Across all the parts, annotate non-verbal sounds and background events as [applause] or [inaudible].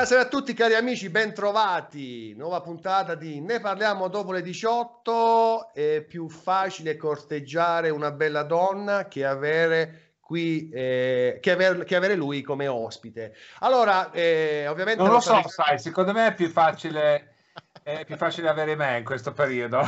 Buonasera a tutti cari amici, bentrovati. Nuova puntata di Ne parliamo dopo le 18. È più facile corteggiare una bella donna che avere qui eh, che, aver, che, avere lui come ospite. Allora, eh, ovviamente non lo, so, sarei... sai, secondo me è più facile è più facile avere me in questo periodo.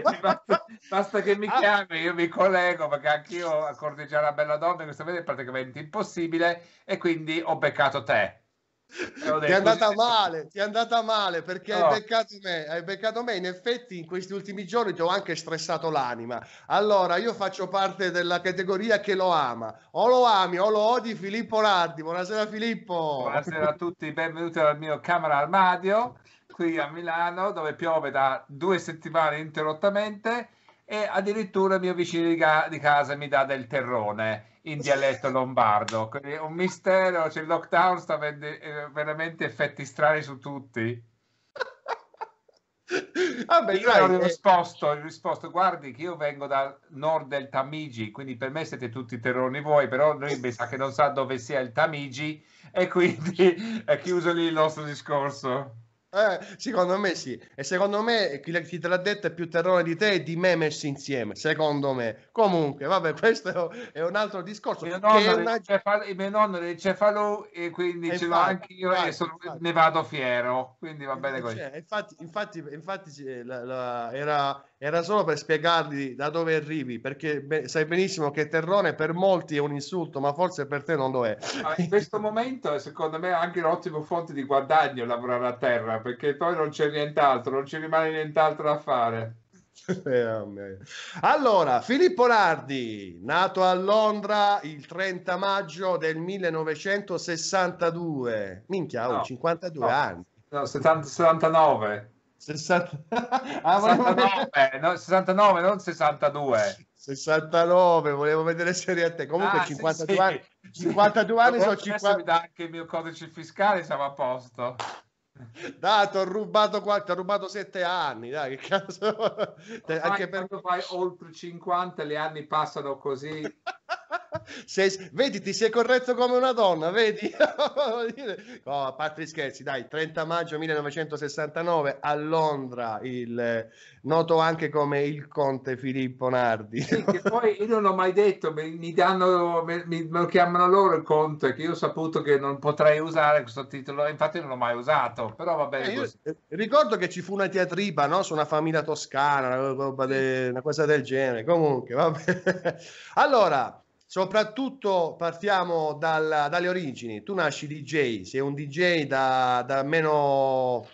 basta, [laughs] basta, che mi chiami, io mi collego perché anch'io a corteggiare una bella donna in questo periodo è praticamente impossibile e quindi ho beccato te. Ti è andata male, ti è andata male perché no. hai beccato me, hai beccato me. In effetti, in questi ultimi giorni ti ho anche stressato l'anima. Allora, io faccio parte della categoria che lo ama. O lo ami o lo odi, Filippo Nardi. Buonasera Filippo. Buonasera a tutti, benvenuti al mio camera armadio qui a Milano, dove piove da due settimane interrottamente e addirittura il mio vicino di, casa mi dà del terrone in dialetto lombardo. Quindi un mistero, cioè il lockdown sta avendo eh, veramente effetti strani su tutti. [laughs] Vabbè, io ho eh. risposto, eh. risposto, guardi che io vengo dal nord del Tamigi, quindi per me siete tutti terroni voi, però lui mi sa che non sa dove sia il Tamigi e quindi [laughs] è chiuso lì il nostro discorso. Eh, secondo me sì. E secondo me chi te l'ha detto è più terrore di te e di me messi insieme. Secondo me. Comunque, vabbè, [laughs] questo è un altro discorso. Mio nonno, è una... cefalo, mio nonno del cefalù e quindi e ce l'ho anche io e sono, ne vado fiero. Quindi va eh, bene eh, così. Cioè, infatti, infatti, infatti la, la, era era solo per spiegargli da dove arrivi, perché beh, sai benissimo che terrone per molti è un insulto, ma forse per te non lo è. In questo momento, secondo me, è anche un'ottima fonte di guadagno lavorare a terra, perché poi non c'è nient'altro, non ci rimane nient'altro da fare. [laughs] Eh, allora, Filippo Nardi, nato a Londra il 30 maggio del 1962, minchia, ho oh, no, 52 no, anni. No, 70, 79. 60... [laughs] ah, 69, no, 69, non 62. 69, volevo vedere serie a te. Comunque ah, 52 sì, anni, sì. 52 anni sono 50. Mi dà anche il mio codice fiscale, siamo a posto. Dai, ti ho rubato, rubato 7 anni, dai, che cazzo. Ormai anche per... fai oltre 50, gli anni passano così. [laughs] Sei, vedi, ti sei corretto come una donna, vedi? [laughs] oh, a parte gli scherzi, dai, 30 maggio 1969 a Londra, il, noto anche come il conte Filippo Nardi. Sì, poi io non ho mai detto, mi, danno, mi, mi, lo chiamano loro il conte, che io ho saputo che non potrei usare questo titolo, infatti non l'ho mai usato, però va bene. Eh, ricordo che ci fu una diatriba no? su una famiglia toscana, una, de, una cosa del genere, comunque, va bene. [laughs] Allora, soprattutto partiamo dal, dalle origini. Tu nasci DJ, sei un DJ da, da almeno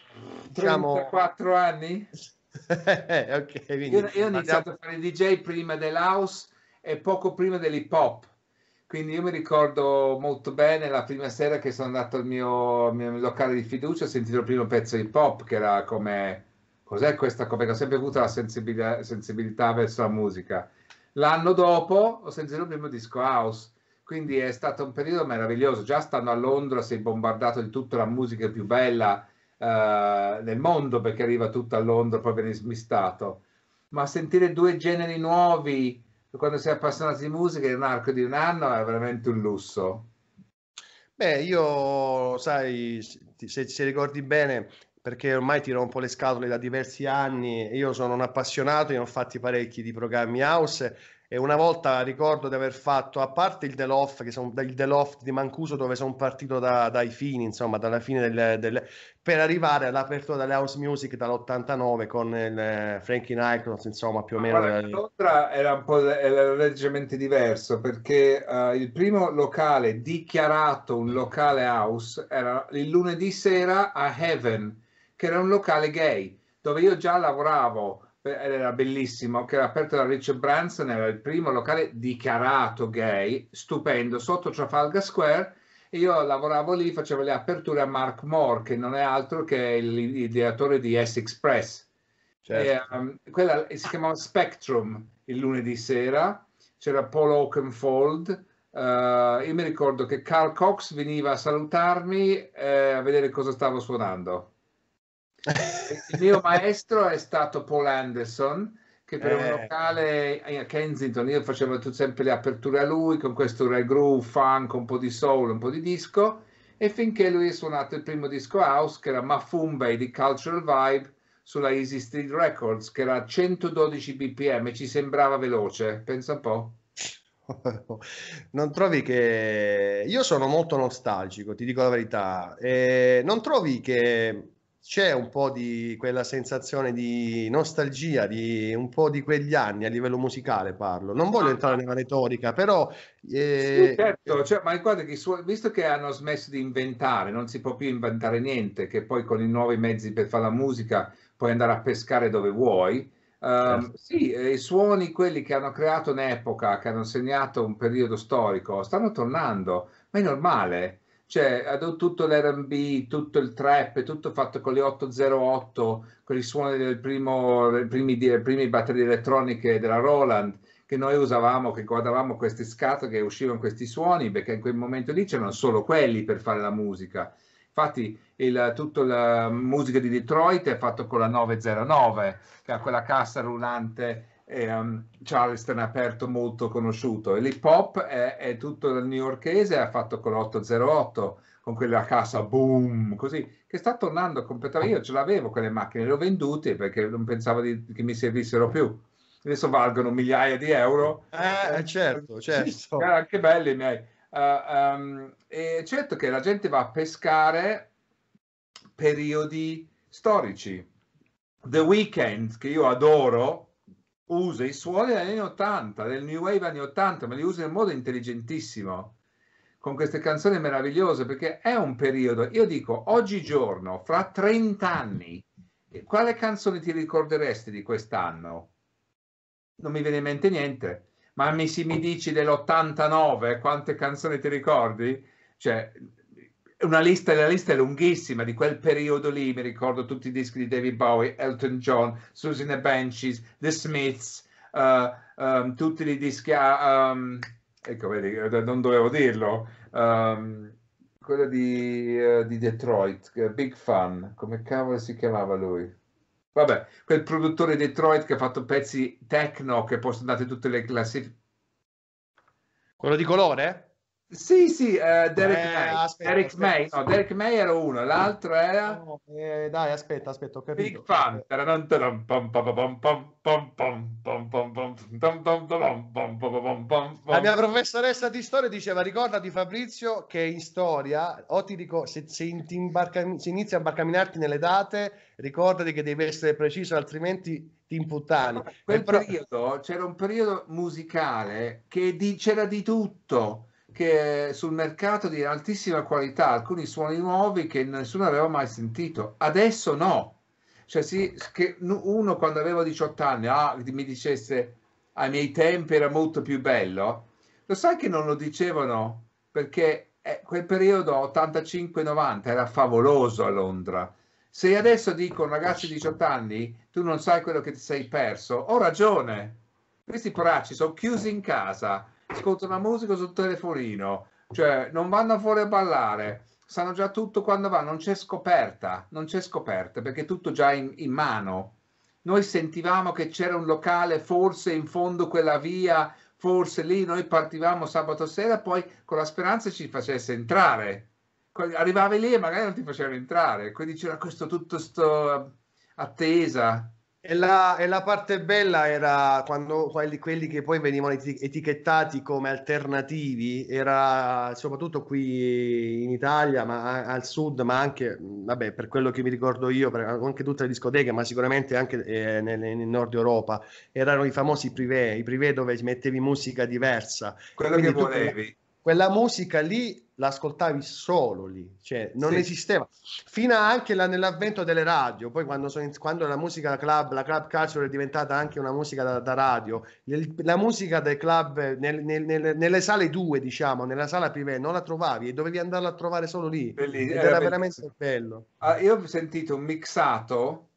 diciamo... 34 anni? [laughs] okay, quindi, io, io, ho iniziato andiamo... a fare DJ prima dell'house e poco prima dell'hip hop. Quindi io mi ricordo molto bene la prima sera che sono andato al mio, mio locale di fiducia, ho sentito il primo pezzo hip hop che era come cos'è questa cosa? Perché ho sempre avuto la sensibilità, sensibilità verso la musica L'anno dopo ho sentito il primo disco house, quindi è stato un periodo meraviglioso. Già stando a Londra sei bombardato di tutta la musica più bella eh, del mondo perché arriva tutta a Londra, poi viene smistato. Ma sentire due generi nuovi quando sei appassionato di musica in un arco di un anno è veramente un lusso. Beh, io, sai, se, se ricordi bene, perché ormai ti rompo le scatole da diversi anni, io sono un appassionato, io ho fatti parecchi di programmi house e una volta ricordo di aver fatto, a parte il The Loft, che sono il The Loft di Mancuso dove sono partito da, dai fini, insomma, dalla fine del, del per arrivare all'apertura delle house music dall'89 con il eh, Frankie Nichols, insomma, più o meno. Ma Londra era un po' era leggermente diverso perché uh, il primo locale dichiarato un locale house era il lunedì sera a Heaven che era un locale gay, dove io già lavoravo, eh, era bellissimo, che era aperto da Richard Branson, era il primo locale dichiarato gay, stupendo, sotto Trafalgar Square, e io lavoravo lì, facevo le aperture a Mark Moore, che non è altro che il, direttore di S express Certo. E, um, quella eh, si chiamava Spectrum il lunedì sera, c'era Paul Oakenfold. Uh, io mi ricordo che Carl Cox veniva a salutarmi eh, a vedere cosa stavo suonando. Il mio maestro è stato Paul Anderson, che per eh. un locale a Kensington io facevo tutte sempre le aperture a lui, con questo reggae, funk, un po' di soul, un po' di disco, e finché lui ha suonato il primo disco house, che era Mafumbe di Cultural Vibe, sulla Easy Street Records, che era a 112 bpm, e ci sembrava veloce, pensa un po'. [laughs] Non trovi che io sono molto nostalgico, ti dico la verità. Eh, non trovi che c'è un po' di quella sensazione di nostalgia, di un po' di quegli anni a livello musicale parlo. Non voglio entrare nella retorica, però... Eh... Sì, certo, cioè, ma guarda, che su- visto che hanno smesso di inventare, non si può più inventare niente, che poi con i nuovi mezzi per fare la musica puoi andare a pescare dove vuoi. Um, sì, i suoni, quelli che hanno creato un'epoca, che hanno segnato un periodo storico, stanno tornando, ma è normale cioè tutto l'RB, tutto il trap, tutto fatto con le 808, con i suoni dei primi, primi batterie elettroniche della Roland che noi usavamo, che guardavamo queste scatole che uscivano questi suoni, perché in quel momento lì c'erano solo quelli per fare la musica. Infatti, il, tutta la musica di Detroit è fatta con la 909, che ha quella cassa rullante um, ehm, Charleston è aperto molto conosciuto l'hip hop è, è, tutto del newyorkese, ha fatto con l'808, con quella cassa boom, così, che sta tornando completamente, io ce l'avevo quelle macchine, le ho vendute perché non pensavo di, che mi servissero più. Adesso valgono migliaia di euro. Eh, eh certo, certo. Che belli i miei. Uh, um, e certo che la gente va a pescare periodi storici. The Weeknd, che io adoro, usa i suoni degli anni 80, del New Wave anni 80, ma li usa in modo intelligentissimo, con queste canzoni meravigliose, perché è un periodo, io dico, oggigiorno, fra 30 anni, quale canzone ti ricorderesti di quest'anno? Non mi viene in mente niente, ma mi, se mi dici dell'89, quante canzoni ti ricordi? Cioè, una lista, la lista è lunghissima di quel periodo lì, mi ricordo tutti i dischi di David Bowie, Elton John, Susie the Banshees, The Smiths, uh, um, tutti i dischi, a, ah, um, ehm, ecco vedi, eh, non dovevo dirlo, um, ehm, quella di, uh, di Detroit, Big Fun, come cavolo si chiamava lui? Vabbè, quel produttore di Detroit che ha fatto pezzi techno che possono andare in tutte le classifiche. Quello di colore? Sì, sì, eh, Derek, eh, May. Aspetta, Derek aspetta, May. no, Derek May era uno, l'altro era... No, eh, dai, aspetta, aspetta, ho capito. Big Panther. La mia professoressa di storia diceva, ricordati Fabrizio che in storia, o ti dico, se, se, imbarca, se inizi a imbarcaminarti nelle date, ricordati che devi essere preciso, altrimenti ti imputtani. Quel però... periodo, c'era un periodo musicale che di, c'era di tutto che sul mercato di altissima qualità alcuni suoni nuovi che nessuno aveva mai sentito. Adesso no. Cioè, sì, che uno quando aveva 18 anni ah, mi dicesse ai miei tempi era molto più bello, lo sai che non lo dicevano perché eh, quel periodo 85-90 era favoloso a Londra. Se adesso dico ragazzi di 18 anni, tu non sai quello che ti sei perso, ho ragione. Questi poracci sono chiusi in casa, ascoltano la musica sul telefonino, cioè non vanno fuori a ballare, sanno già tutto quando va, non c'è scoperta, non c'è scoperta perché è tutto già in, in mano. Noi sentivamo che c'era un locale, forse in fondo quella via, forse lì noi partivamo sabato sera, poi con la speranza ci facesse entrare. Arrivavi lì e magari non ti facevano entrare, quindi c'era questo tutto questo eh, attesa. E la, e la, parte bella era quando quelli, quelli, che poi venivano etichettati come alternativi, era soprattutto qui in Italia, ma al sud, ma anche, vabbè, per quello che mi ricordo io, per, anche tutte le discoteche, ma sicuramente anche eh, nel, nel, nord Europa, erano i famosi privé, i privé dove mettevi musica diversa. Quello Quindi che volevi quella musica lì l'ascoltavi solo lì, cioè non sì. esisteva. Fino anche la, nell'avvento delle radio, poi quando, sono, quando la musica club, la club culture è diventata anche una musica da, da radio, il, la musica dei club nel, nel, nel, nelle sale 2, diciamo, nella sala privé, non la trovavi e dovevi andarla a trovare solo lì. Bellissimo. Ed eh, era veramente bello. Ah, io ho sentito un mixato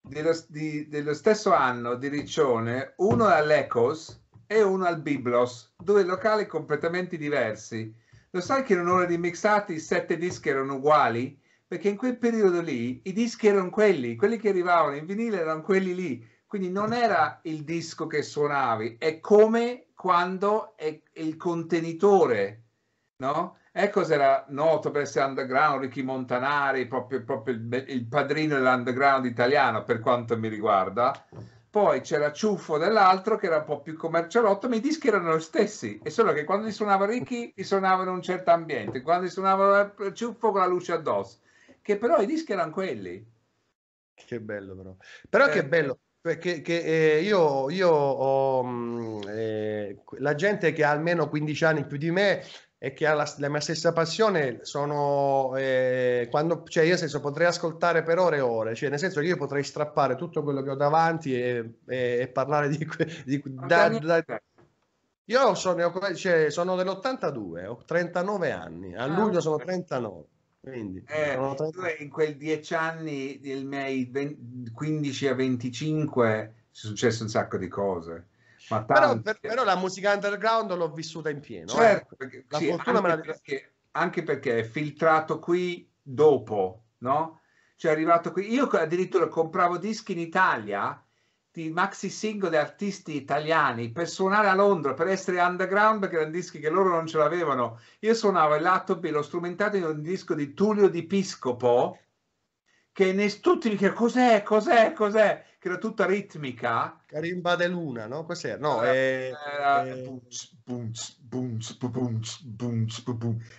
dello, di, dello stesso anno di Riccione, uno all'Ecos e uno al Biblos, due locali completamente diversi. Lo sai che in un'ora di mixati i sette dischi erano uguali? Perché in quel periodo lì i dischi erano quelli, quelli che arrivavano in vinile erano quelli lì. Quindi non era il disco che suonavi, è come quando è il contenitore, no? Eccos era noto per essere underground, Ricky Montanari, proprio, proprio il, il padrino dell'underground italiano per quanto mi riguarda poi c'era Ciuffo dell'altro che era un po' più commercialotto, ma i dischi erano gli stessi, e solo che quando li suonava Ricchi li suonava in un certo ambiente, quando li suonava Ciuffo con la luce addosso, che però i dischi erano quelli. Che bello però. Però eh. Cioè che bello, perché che, eh, io, io ho mm, eh, la gente che ha almeno 15 anni più di me e che ha la, la mia stessa passione sono eh, quando cioè io senso potrei ascoltare per ore e ore cioè nel senso che io potrei strappare tutto quello che ho davanti e, e, e parlare di, di da, da, io sono, cioè, sono, dell'82 ho 39 anni a ah, luglio sono 39 quindi eh, sono 39. in quei 10 anni del miei 20, 15 a 25 è successo un sacco di cose ma però, per, però, la musica underground l'ho vissuta in pieno. Eh, certo, eh. perché, la sì, fortuna anche, me la... perché, anche perché è filtrato qui dopo, no? Cioè è arrivato qui. Io addirittura compravo dischi in Italia di maxi single artisti italiani per suonare a Londra, per essere underground, perché erano dischi che loro non ce l'avevano. Io suonavo il lato B, l'ho strumentato in un disco di Tullio di Piscopo che ne stutti che cos'è, cos'è, cos'è, che era tutta ritmica. Carimba de Luna, no? Cos'è? No, era, è, era è... Bunz, bunz, bunz,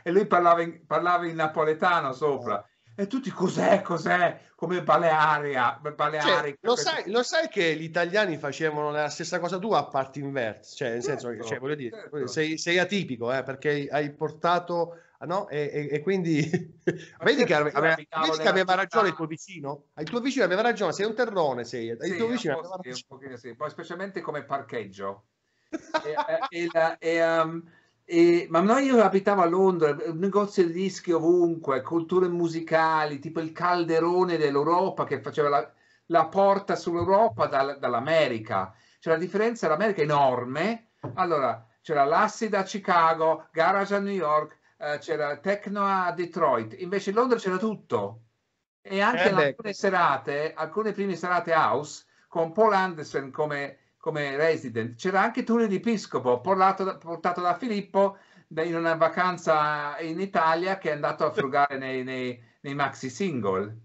E lui parlava in, parlava in napoletano sopra. Oh. E tutti cos'è, cos'è, come Balearia, Balearica. Cioè, lo, sai, lo, sai, che gli italiani facevano la stessa cosa tu a parte inverse, cioè nel certo, senso cioè, voglio dire, certo. sei, sei, atipico, eh, perché hai portato Ah, no? E, e, e, quindi [laughs] certo vedi che, aveva, vedi che aveva ragione il tuo vicino? Ah, il tuo vicino aveva ragione, sei un terrone, sei il sì, tuo vicino. Sì, sì. Poi specialmente come parcheggio. e, [laughs] eh, e, um, e, ma noi io abitavo a Londra, negozi di dischi ovunque, culture musicali, tipo il calderone dell'Europa che faceva la, la porta sull'Europa dal, dall'America. C'è cioè, la differenza l'America è enorme. Allora, c'era l'Assida da Chicago, Garage a New York, eh, c'era Tecno a Detroit, invece in Londra c'era tutto. E anche eh alcune serate, alcune prime serate house, con Paul Anderson come, come resident, c'era anche Tony di Piscopo, portato da, portato da Filippo in una vacanza in Italia che è andato a frugare [laughs] nei, nei, nei maxi single.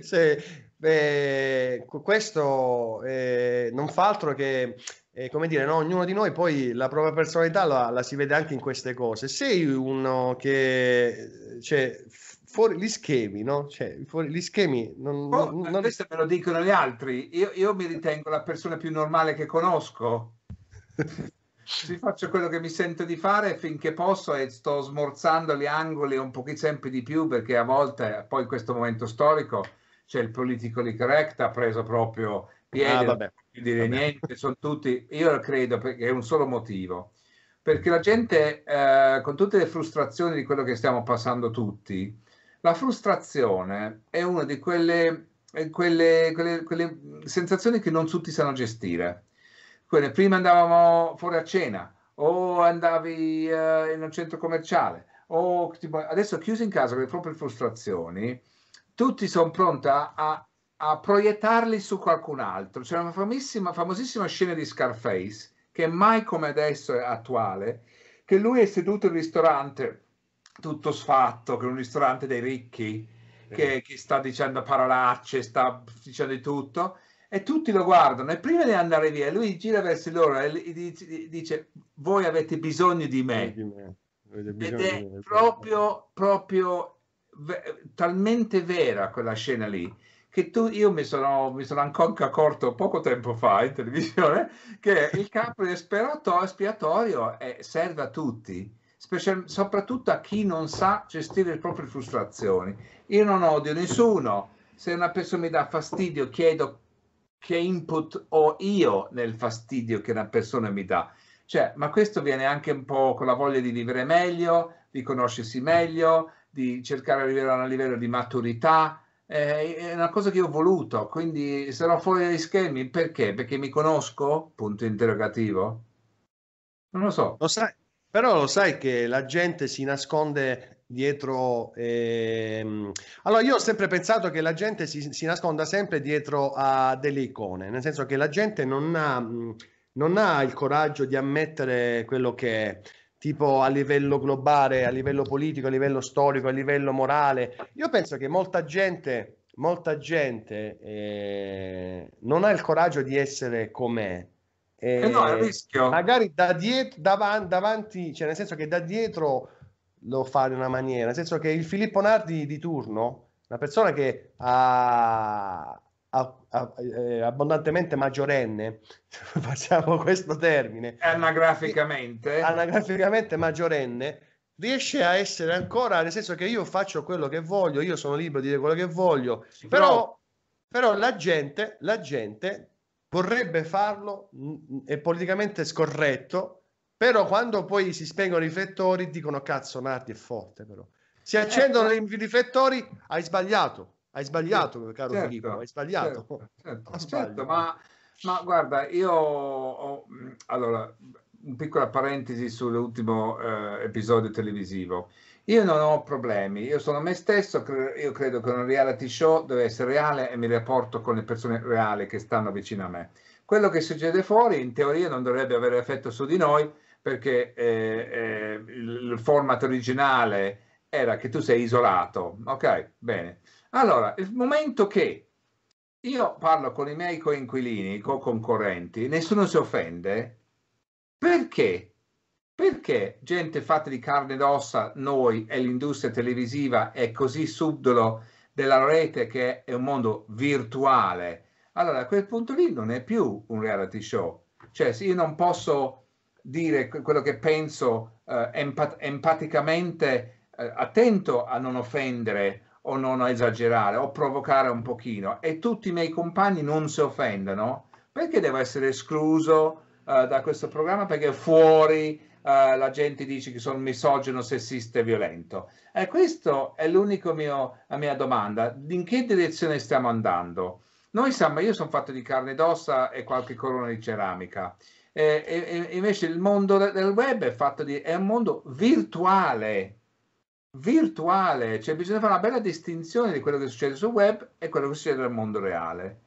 sì, beh, questo eh, non fa altro che eh, come dire, no? ognuno di noi poi la propria personalità la, la, si vede anche in queste cose. Sei uno che, cioè, fuori gli schemi, no? Cioè, fuori gli schemi... Non, oh, non... Questo me lo dicono gli altri. Io, io mi ritengo la persona più normale che conosco. Ci [laughs] faccio quello che mi sento di fare finché posso e sto smorzando gli angoli un pochino sempre di più perché a volte, poi in questo momento storico, c'è cioè il political correct ha preso proprio piede, ah, dire vabbè. niente, sono tutti, io credo perché è un solo motivo, perché la gente eh, con tutte le frustrazioni di quello che stiamo passando tutti, la frustrazione è una di quelle, quelle, quelle, quelle sensazioni che non tutti sanno gestire. Quelle, prima andavamo fuori a cena o andavi eh, in un centro commerciale o tipo, adesso chiusi in casa con le proprie frustrazioni, tutti sono pronti a a proiettarli su qualcun altro. C'è una famosissima scena di Scarface, che mai come adesso è attuale, che lui è seduto in un ristorante tutto sfatto, che è un ristorante dei ricchi, che, che, sta dicendo parolacce, sta dicendo di tutto, e tutti lo guardano. E prima di andare via, lui gira verso loro e dice: Voi avete bisogno di me. Bisogno Ed è di me. proprio, proprio talmente vera quella scena lì che tu, io mi sono, mi sono ancora accorto poco tempo fa in televisione che il capro espiatorio è, eh, serve a tutti, special, soprattutto a chi non sa gestire le proprie frustrazioni. Io non odio nessuno, se una persona mi dà fastidio chiedo che input ho io nel fastidio che una persona mi dà. Cioè, ma questo viene anche un po' con la voglia di vivere meglio, di conoscersi meglio, di cercare di arrivare a un livello di maturità, eh, è una cosa che ho voluto, quindi sarò fuori dai schemi perché? Perché mi conosco? Punto interrogativo. Non lo so. Lo sai, però lo sai che la gente si nasconde dietro... Ehm... Allora io ho sempre pensato che la gente si, si, nasconda sempre dietro a delle icone, nel senso che la gente non ha, non ha il coraggio di ammettere quello che è tipo a livello globale, a livello politico, a livello storico, a livello morale. Io penso che molta gente, molta gente eh, non ha il coraggio di essere com'è. Eh, eh no, è eh, rischio. Magari da dietro, davanti, davanti, cioè nel senso che da dietro lo fa in una maniera, nel senso che il Filippo Nardi di turno, una persona che ha, eh, abbondantemente maggiorenne, [laughs] facciamo questo termine, anagraficamente. anagraficamente maggiorenne, riesce a essere ancora, nel senso che io faccio quello che voglio, io sono libero di dire quello che voglio, però, però la, gente, la gente vorrebbe farlo, mm, mm, è politicamente scorretto, però quando poi si spengono i riflettori dicono cazzo Nati è forte però. Si eh. accendono eh. i riflettori, hai sbagliato hai sbagliato, sì, caro certo, Filippo, hai certo, sbagliato. Certo, [laughs] certo, certo ma, ma, guarda, io ho, mm, allora, una piccola parentesi sull'ultimo eh, episodio televisivo. Io non ho problemi, io sono me stesso, io credo che un reality show deve essere reale e mi rapporto con le persone reali che stanno vicino a me. Quello che succede fuori in teoria non dovrebbe avere effetto su di noi perché eh, eh, il format originale era che tu sei isolato, ok? Bene. Allora, il momento che io parlo con i miei coinquilini, co-concorrenti, nessuno si offende, perché? Perché gente fatta di carne ed ossa, noi e l'industria televisiva è così subdolo della rete che è un mondo virtuale. Allora a quel punto lì non è più un reality show. Cioè io non posso dire quello che penso eh, empat empaticamente eh, attento a non offendere o non esagerare o provocare un pochino e tutti i miei compagni non si offendono, perché devo essere escluso uh, da questo programma? Perché fuori uh, la gente dice che sono misogino, sessista e violento. E questa è l'unica mia domanda. In che direzione stiamo andando? Noi siamo, io sono fatto di carne ed ossa e qualche corona di ceramica. E, e, e invece il mondo del web è, fatto di, è un mondo virtuale, virtuale, cioè bisogna fare una bella distinzione di quello che succede sul web e quello che succede nel mondo reale.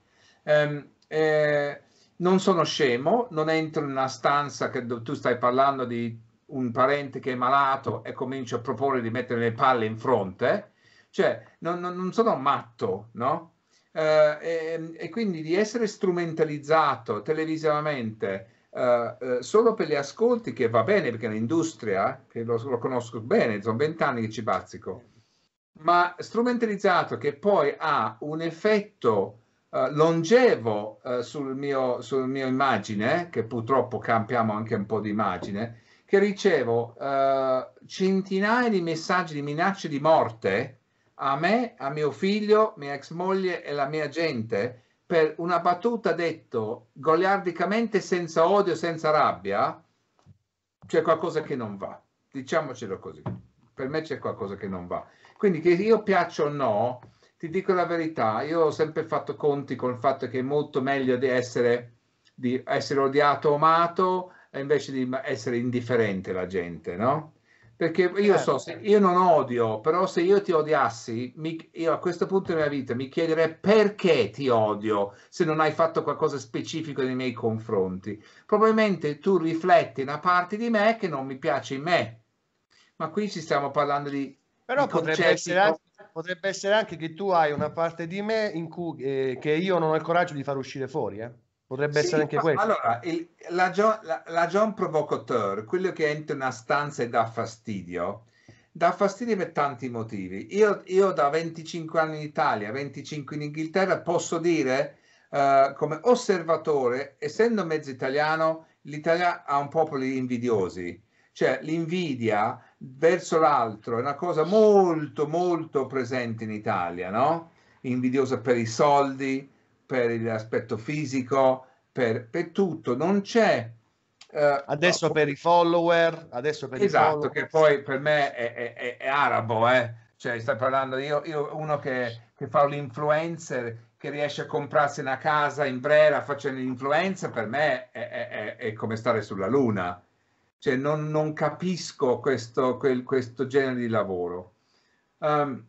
Eh, eh, non sono scemo, non entro in una stanza che tu stai parlando di un parente che è malato e comincio a proporre di mettere le palle in fronte, cioè non, non sono matto, no? Eh, e, ehm, e, quindi di essere strumentalizzato televisivamente Uh, uh, solo per gli ascolti che va bene perché l'industria, che lo, lo conosco bene, sono vent'anni che ci bazzico, ma strumentalizzato che poi ha un effetto uh, longevo sul mio, sul mio immagine, che purtroppo campiamo anche un po' di immagine, che ricevo centinaia di messaggi di minacce di morte a me, a mio figlio, mia ex moglie e la mia gente, per una battuta detto goliardicamente senza odio, senza rabbia, c'è qualcosa che non va. Diciamocelo così. Per me c'è qualcosa che non va. Quindi che io piaccia o no, ti dico la verità, io ho sempre fatto conti con il fatto che è molto meglio di essere, di essere odiato o amato invece di essere indifferente la gente, no? Perché io so, certo. se io non odio, però se io ti odiassi, mi, io a questo punto della vita mi chiederei perché ti odio se non hai fatto qualcosa specifico nei miei confronti. Probabilmente tu rifletti una parte di me che non mi piace in me. Ma qui ci stiamo parlando di... Però di potrebbe, essere anche, potrebbe essere, anche, che tu hai una parte di me in cui, eh, che io non ho il coraggio di far uscire fuori. Eh? Potrebbe sì, essere anche questo. Allora, il, la, John, la, la, John, Provocateur, quello che entra in una stanza e dà fastidio, dà fastidio per tanti motivi. Io, io da 25 anni in Italia, 25 in Inghilterra, posso dire uh, come osservatore, essendo mezzo italiano, l'Italia ha un popolo di invidiosi. Cioè l'invidia verso l'altro è una cosa molto molto presente in Italia, no? Invidiosa per i soldi, per l'aspetto fisico, per, per, tutto. Non c'è. Eh, adesso per i follower, adesso per esatto, i follower. che poi per me è, è, è, è arabo, eh? cioè stai parlando io, io uno che, che fa l'influencer che riesce a comprarsi una casa in Brera facendo l'influencer per me è, come stare sulla luna cioè non, non capisco questo, quel, questo genere di lavoro um,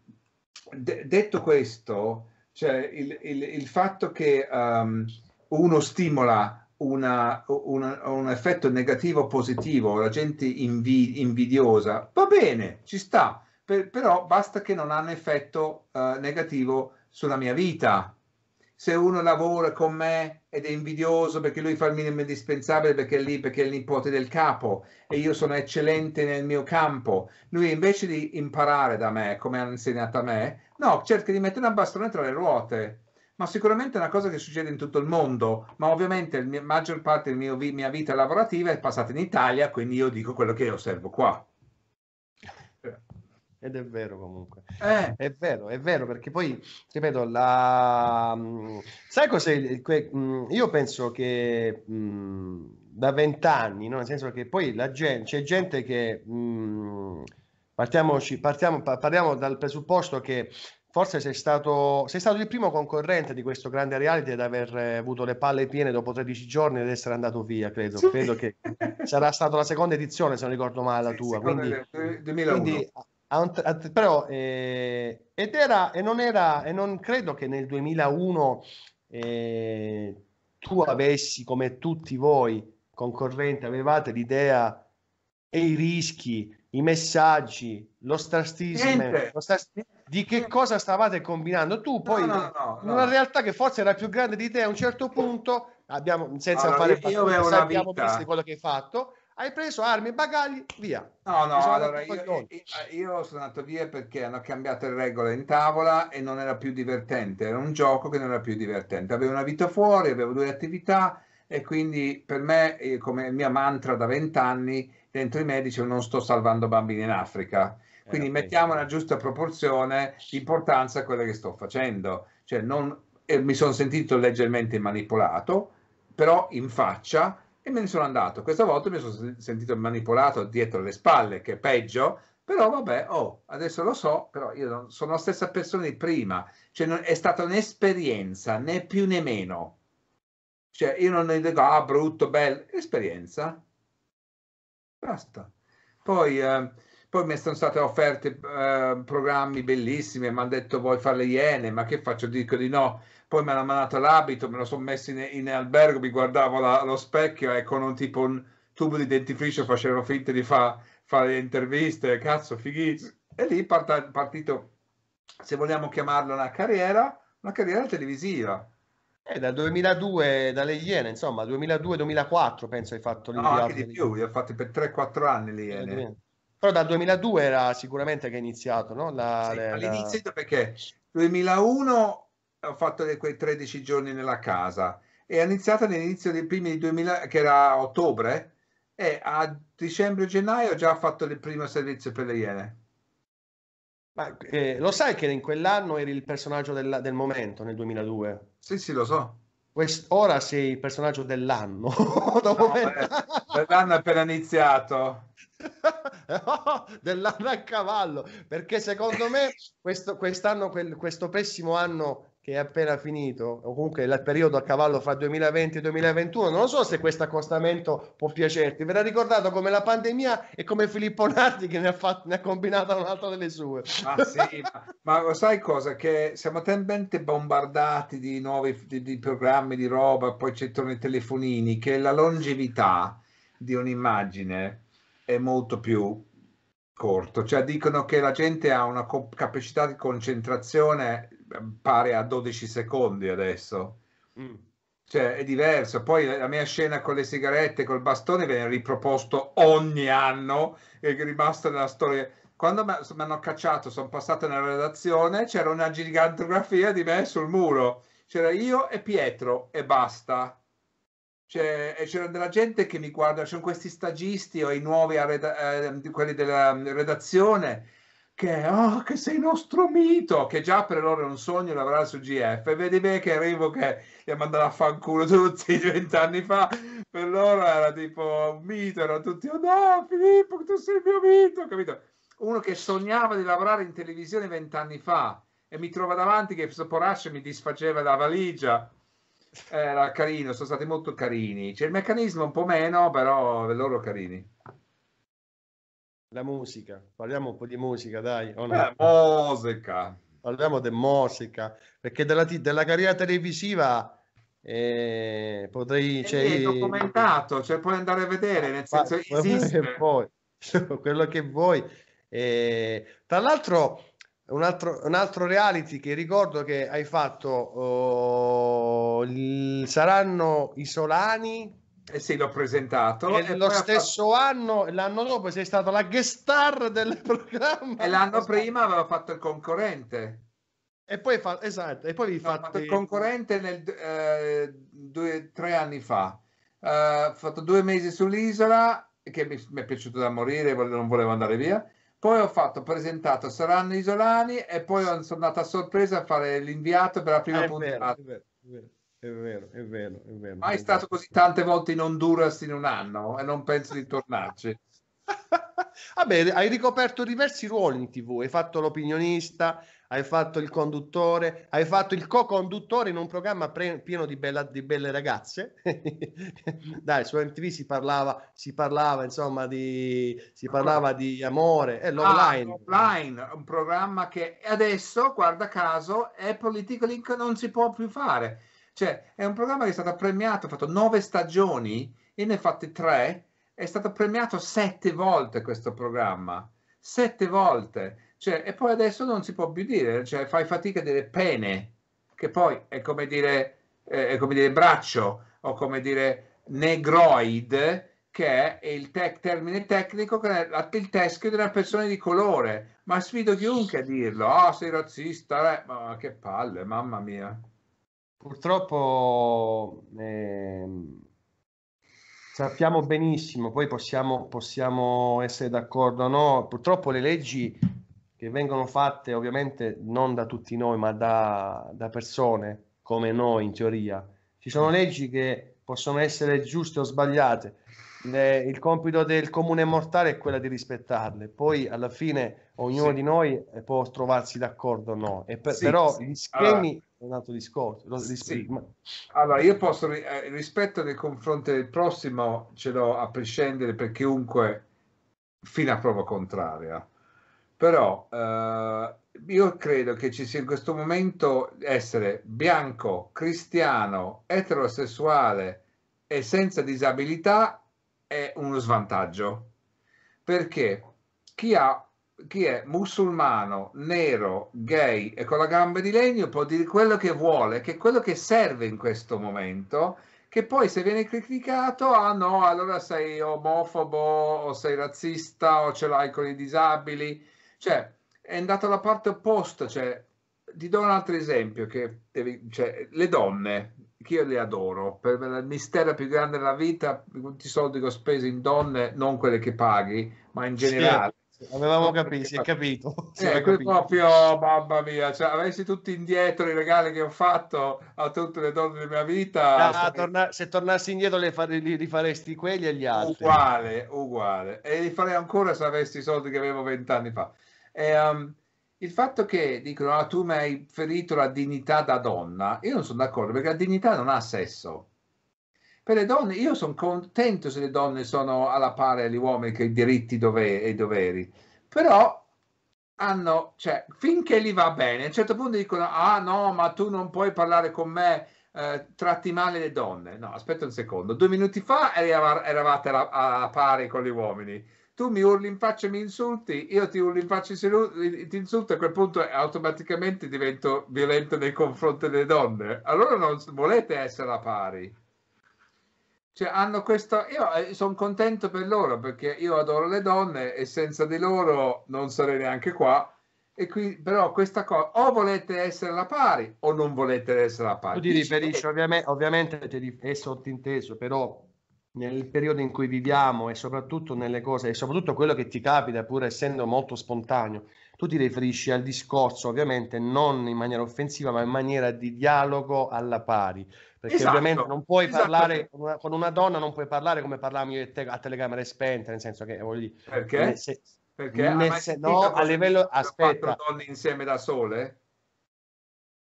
de- detto questo cioè il, il, il fatto che um, uno stimola una, una, un effetto negativo o positivo, la gente invi, invidiosa, va bene, ci sta, per, però basta che non hanno effetto uh, negativo sulla mia vita. Se uno lavora con me ed è invidioso perché lui fa il minimo indispensabile perché è lì, perché è il nipote del capo e io sono eccellente nel mio campo, lui invece di imparare da me come ha insegnato a me, No, cerchi di mettere un bastone tra le ruote. Ma sicuramente è una cosa che succede in tutto il mondo, ma ovviamente la maggior parte della mia, vita lavorativa è passata in Italia, quindi io dico quello che io osservo qua. Ed è vero comunque. Eh. È vero, è vero, perché poi, ripeto, la... Mm, sai cos'è? Mm, io penso che mm, da vent'anni, no? nel senso che poi la gente, c'è gente che... Mh Partiamoci, partiamo, parliamo dal presupposto che forse sei stato, sei stato, il primo concorrente di questo grande reality ad aver eh, avuto le palle piene dopo 13 giorni ed essere andato via, credo. Sì. Credo che sarà stata la seconda edizione, se non ricordo male, la sì, tua. Quindi, 2001. Quindi, però, eh, ed era, e non era, e non credo che nel 2001 eh, tu avessi, come tutti voi concorrenti, avevate l'idea e i rischi i messaggi, lo starstisme, lo starstisme di che cosa stavate combinando? Tu poi, no, no, no, una realtà che forse era più grande di te a un certo punto, abbiamo, senza allora, fare io fatto, abbiamo visto quello che hai fatto, hai preso armi e bagagli, via. No, no, allora io, io, sono andato via perché hanno cambiato le regole in tavola e non era più divertente, era un gioco che non era più divertente. Avevo una vita fuori, avevo due attività e quindi per me, eh, come mia mantra da vent'anni, dentro i medici o non sto salvando bambini in Africa. Eh, Quindi eh, mettiamo nella giusta proporzione l'importanza a quello che sto facendo. Cioè non, eh, mi sono sentito leggermente manipolato, però in faccia e me ne sono andato. Questa volta mi sono sentito manipolato dietro le spalle, che è peggio, però vabbè, oh, adesso lo so, però io non, sono la stessa persona di prima, cioè non, è stata un'esperienza, né più né meno. Cioè io non ne dico, ah brutto, bello, esperienza, Basta. Poi, eh, poi mi sono state offerte eh, programmi bellissimi, mi hanno detto vuoi fare le iene, ma che faccio? Dico di no. Poi mi hanno mandato l'abito, me lo sono messo in, in, albergo, mi guardavo la, lo specchio e ecco, con un tipo un tubo di dentifricio facevo finta di fa, fare le interviste, cazzo, fighissimo. E lì è partito, se vogliamo chiamarlo una carriera, una carriera televisiva eh, dal 2002, dalle Iene, insomma, 2002-2004 penso hai fatto l'Indy. No, anche di più, io ho fatto per 3-4 anni le Iene. Però dal 2002 era sicuramente che è iniziato, no? La, sì, all'inizio la... perché 2001 ho fatto quei 13 giorni nella casa e è iniziata all'inizio dei primi 2000, che era ottobre, e a dicembre-gennaio ho già fatto il primo servizio per le Iene. Ma eh, lo sai che in quell'anno eri il personaggio del, del momento, nel 2002? Sì, sì, lo so. Quest- ora sei il personaggio dell'anno. [laughs] no, [laughs] dell'anno appena iniziato. [laughs] dell'anno a cavallo, perché secondo me questo, quest'anno, quel, questo pessimo anno che è appena finito, o comunque il periodo a cavallo fra 2020 e 2021, non so se questo accostamento può piacerti, verrà ricordato come la pandemia e come Filippo Nardi che ne ha, fatto, ne ha combinata un'altra delle sue. Ma, sì, ma, ma sai cosa? Che siamo talmente bombardati di nuovi di, di programmi, di roba, poi ci tornano i telefonini, che la longevità di un'immagine è molto più corto, cioè dicono che la gente ha una capacità di concentrazione pare a 12 secondi adesso. Mm. Cioè, è diverso. Poi la mia scena con le sigarette, col bastone, viene riproposto ogni anno, è rimasto nella storia. Quando mi hanno cacciato, sono passato nella redazione, c'era una gigantografia di me sul muro. C'era io e Pietro e basta. C'è, cioè, c'era della gente che mi guarda, c'erano questi stagisti o i nuovi, reda- eh, quelli della mm, redazione che, oh, che sei il nostro mito, che già per loro è un sogno lavorare su GF, vedi bene che arrivo che li ha mandato a fanculo tutti vent'anni fa, per loro era tipo un mito, erano tutti, oh no Filippo, tu sei il mio mito, capito? Uno che sognava di lavorare in televisione vent'anni fa e mi trova davanti che questo poraccio mi disfaceva la valigia, era carino, sono stati molto carini, c'è cioè, il meccanismo un po' meno, però loro carini la musica, parliamo un po' di musica, dai. La eh, musica. Parliamo di musica, perché della, della carriera televisiva eh, potrei... Cioè, è documentato, cioè puoi andare a vedere, nel ma, senso ma esiste. Che vuoi, [laughs] quello che vuoi. Eh, tra l'altro un altro, un altro reality che ricordo che hai fatto, oh, il, saranno i Solani e sì, l'ho presentato. E, e lo stesso fatto... anno, l'anno dopo, sei stata la guest star del [laughs] programma. E l'anno prima aveva fatto il concorrente. E poi, fa... esatto, e poi vi fate... fatto il concorrente nel, eh, due, tre anni fa. Ho eh, fatto due mesi sull'isola, che mi, mi, è piaciuto da morire, non volevo andare via. Poi ho fatto presentato Saranno Isolani e poi sono andata a sorpresa a fare l'inviato per la prima ah, puntata. Vero, è vero, è vero è vero, è vero, è vero. Mai è stato così tante volte in Honduras in un anno e non penso di tornarci. [laughs] Vabbè, hai ricoperto diversi ruoli in tv, hai fatto l'opinionista, hai fatto il conduttore, hai fatto il co-conduttore in un programma pre- pieno di, bella, di, belle ragazze. [laughs] Dai, su MTV si parlava, si parlava insomma di, si parlava di amore. È eh, l'offline. Ah, un programma che adesso, guarda caso, è politico, non si può più fare cioè, è un programma che è stato premiato, ha fatto nove stagioni e ne ha fatte tre. È stato premiato sette volte questo programma. Sette volte. Cioè, e poi adesso non si può più dire, cioè, fai fatica a dire pene, che poi è come dire, eh, è come dire braccio o come dire negroid, che è il tec- termine tecnico che è il teschio di una persona di colore. Ma sfido chiunque a dirlo, ah oh, sei razzista, eh, ma che palle, mamma mia. Purtroppo eh, sappiamo benissimo, poi possiamo, possiamo essere d'accordo o no, purtroppo le leggi che vengono fatte ovviamente non da tutti noi, ma da, da persone come noi in teoria, ci sono leggi che possono essere giuste o sbagliate, il compito del comune mortale è quello di rispettarle, poi alla fine ognuno sì. di noi eh, può trovarsi d'accordo o no, e per, sì, però sì. gli schemi allora, è un altro discorso. Lo, ma... Allora io posso, eh, rispetto nei confronti del prossimo ce l'ho a prescindere per chiunque fino a prova contraria, però eh, io credo che ci sia in questo momento essere bianco, cristiano, eterosessuale e senza disabilità è uno svantaggio perché chi, ha, chi è musulmano, nero, gay e con la gamba di legno può dire quello che vuole, che è quello che serve in questo momento che poi se viene criticato, ah no, allora sei omofobo o sei razzista o ce l'hai con i disabili, cioè è andato alla parte opposta, cioè, ti do un altro esempio, che, cioè, le donne, che io li adoro, per me il mistero più grande della vita, tutti i soldi che ho speso in donne, non quelle che paghi, ma in generale. Sì, avevamo capito, si è capito. [laughs] Si eh, capito. proprio, mamma mia, cioè, avessi tutti indietro i regali che ho fatto a tutte le donne della mia vita. Ah, torna, se tornassi indietro le fare, li rifaresti quelli e gli altri. Uguale, uguale. E li farei ancora se avessi i soldi che avevo vent'anni fa. E, um, il fatto che dicono ah, tu mi hai ferito la dignità da donna, io non sono d'accordo perché la dignità non ha sesso. Per le donne, io sono contento se le donne sono alla pari agli uomini che i diritti dove, e i doveri, però hanno, cioè, finché gli va bene, a un certo punto dicono ah no, ma tu non puoi parlare con me, eh, tratti male le donne. No, aspetta un secondo, due minuti fa eravate alla pari con gli uomini tu mi urli in faccia e mi insulti, io ti urlo in faccia e ti insulto, a quel punto automaticamente divento violento nei confronti delle donne. Allora non volete essere a pari. Cioè, hanno questo. Io eh, sono contento per loro perché io adoro le donne e senza di loro non sarei neanche qua. E qui, però, questa cosa o volete essere la pari o non volete essere la pari. Tu ti riferisci, ovviamente, ovviamente è sottinteso, però nel periodo in cui viviamo e soprattutto nelle cose, e soprattutto quello che ti capita, pur essendo molto spontaneo, tu ti riferisci al discorso ovviamente non in maniera offensiva, ma in maniera di dialogo alla pari. Perché esatto, ovviamente non puoi esatto. parlare con una, con una, donna, non puoi parlare come parlavamo io e te a telecamere spente, nel senso che voglio dire... Perché? se, perché? Se, no, a livello... Aspetta. Quattro donne insieme da sole?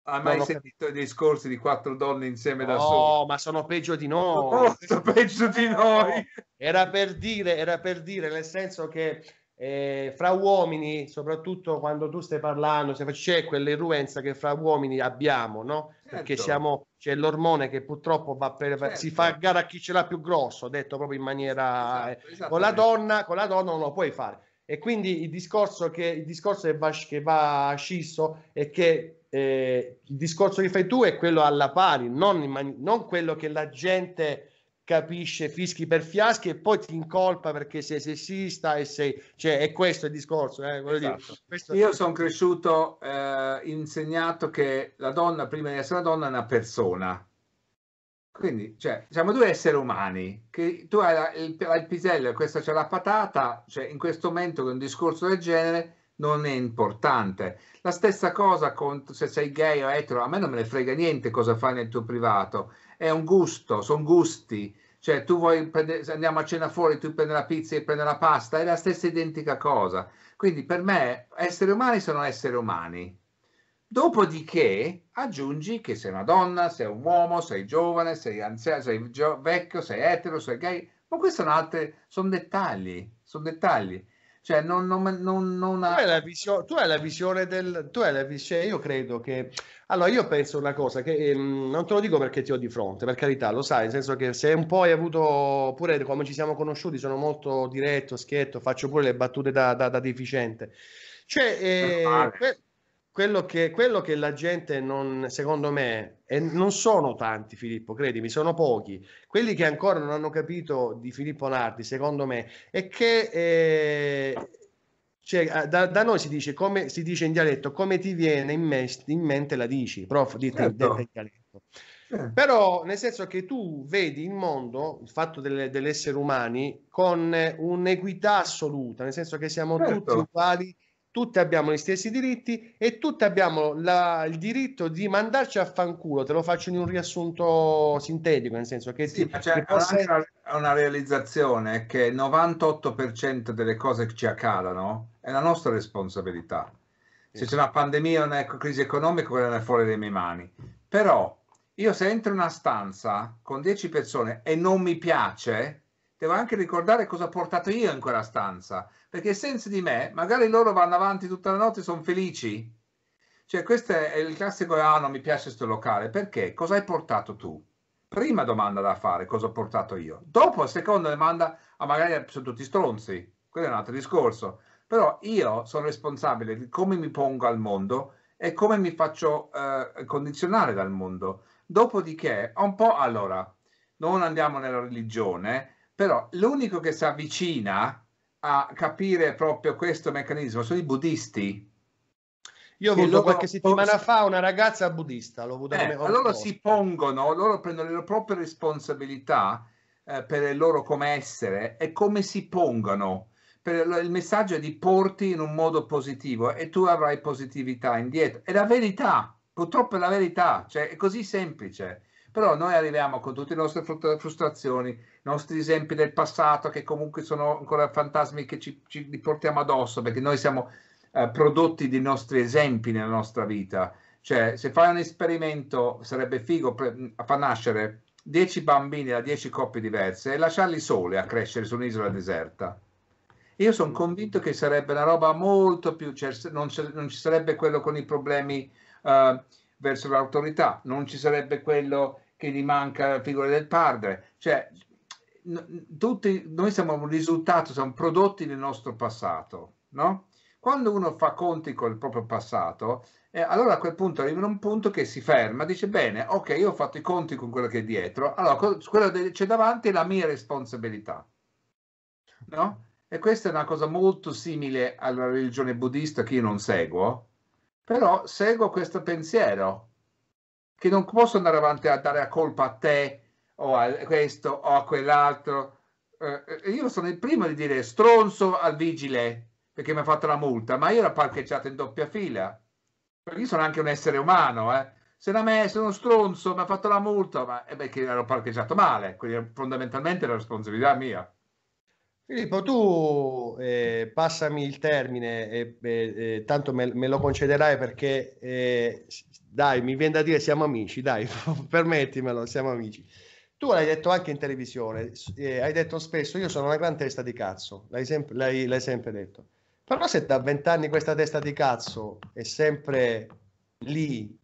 Hai mai no, sentito no. i discorsi di quattro donne insieme da no, sole? No, ma sono peggio di noi. Sono peggio di noi. Era per dire, era per dire, nel senso che eh, fra uomini, soprattutto quando tu stai parlando, c'è quell'irruenza che fra uomini abbiamo, no? Certo. Perché siamo, c'è l'ormone che purtroppo va per, certo. si fa a gara a chi ce l'ha più grosso, detto proprio in maniera... Esatto, eh, con, la donna, con la donna non lo puoi fare. E quindi il discorso che, il discorso che va, che va scisso è che eh, il discorso che fai tu è quello alla pari, non, man- non quello che la gente capisce fischi per fiaschi e poi ti incolpa perché sei sessista e sei cioè è questo il discorso eh, esatto. questo... io sono cresciuto eh, insegnato che la donna prima di essere una donna è una persona quindi cioè, siamo due esseri umani che tu hai la, il, hai il pisello e questa c'è la patata cioè in questo momento con un discorso del genere non è importante. La stessa cosa con, se sei gay o etero, a me non me ne frega niente cosa fai nel tuo privato, è un gusto, sono gusti. Cioè, tu vuoi prendere, andiamo a cena fuori, tu prendi la pizza e prendi la pasta, è la stessa identica cosa. Quindi per me esseri umani sono esseri umani. Dopodiché aggiungi che sei una donna, sei un uomo, sei giovane, sei anziano, sei gio- vecchio, sei etero, sei gay, ma questi sono altri, sono dettagli, sono dettagli. Cioè, non, non, non, non ha... tu, hai la visione, tu hai la visione del... Tu hai la visione, cioè, io credo che... Allora, io penso una cosa che eh, non te lo dico perché ti ho di fronte, per carità, lo sai, nel senso che se un po' hai avuto, pure come ci siamo conosciuti, sono molto diretto, schietto, faccio pure le battute da, da, da deficiente. Cioè, eh, quello che, quello che, la gente non, secondo me, e non sono tanti Filippo, credimi, sono pochi, quelli che ancora non hanno capito di Filippo Nardi, secondo me, è che eh, cioè, da, da, noi si dice, come, si dice in dialetto, come ti viene in, me, in mente la dici, prof, dite, certo. in dialetto. Però nel senso che tu vedi il mondo, il fatto delle, dell'essere umani, con un'equità assoluta, nel senso che siamo certo. tutti uguali tutti abbiamo gli stessi diritti e tutti abbiamo la, il diritto di mandarci a fanculo. Te lo faccio in un riassunto sintetico, nel senso che sì, ti, ma c'è possa... una, una realizzazione che il 98% delle cose che ci accadono è la nostra responsabilità. Se c'è una pandemia, una crisi economica, quella è fuori dalle mie mani. Però io se entro in una stanza con 10 persone e non mi piace, devo anche ricordare cosa ho portato io in quella stanza, perché senza di me magari loro vanno avanti tutta la notte e sono felici. Cioè questo è il classico, ah non mi piace questo locale, perché? Cosa hai portato tu? Prima domanda da fare, cosa ho portato io? Dopo, seconda domanda, ah magari sono tutti stronzi, quello è un altro discorso. Però io sono responsabile di come mi pongo al mondo e come mi faccio eh, condizionare dal mondo. Dopodiché, un po' allora, non andiamo nella religione, però l'unico che si avvicina a capire proprio questo meccanismo sono i buddisti. Io ho avuto qualche settimana fa una ragazza buddista, l'ho avuta eh, Loro si pongono, loro prendono le proprie responsabilità eh, per il loro come essere e come si pongono. Per il messaggio è di porti in un modo positivo e tu avrai positività indietro. È la verità, purtroppo è la verità, cioè è così semplice. Però noi arriviamo con tutte le nostre frustrazioni, nostri esempi del passato che comunque sono ancora fantasmi che ci, ci li portiamo addosso, perché noi siamo eh, prodotti di nostri esempi nella nostra vita. Cioè, se fai un esperimento, sarebbe figo pre- far nascere 10 bambini da 10 coppie diverse e lasciarli sole a crescere su un'isola deserta. Io sono convinto che sarebbe una roba molto più, cioè, non, non, ci sarebbe quello con i problemi eh, verso l'autorità, non ci sarebbe quello che gli manca la figura del padre, cioè tutti noi siamo un risultato, siamo prodotti del nostro passato, no? Quando uno fa conti col proprio passato, eh, allora a quel punto arriva un punto che si ferma, dice bene, ok, io ho fatto i conti con quello che è dietro, allora quello che c'è davanti è la mia responsabilità, no? E questa è una cosa molto simile alla religione buddista che io non seguo, però seguo questo pensiero, che non posso andare avanti a dare la colpa a te o oh, a questo o a quell'altro. Eh, eh, io sono il primo di dire stronzo al vigile perché mi ha fatto la multa, ma io l'ho parcheggiato in doppia fila. Perché io sono anche un essere umano, eh. Se da me sono stronzo, mi ha fatto la multa, ma è eh perché ero parcheggiato male, quindi fondamentalmente è la responsabilità mia. Filippo, tu eh, passami il termine, eh, eh, tanto me, me, lo concederai perché, eh, dai, mi viene da dire siamo amici, dai, [laughs] permettimelo, siamo amici. Tu l'hai detto anche in televisione, eh, hai detto spesso io sono una gran testa di cazzo, l'hai, sempre, l'hai, l'hai sempre detto. Però se da vent'anni questa testa di cazzo è sempre lì,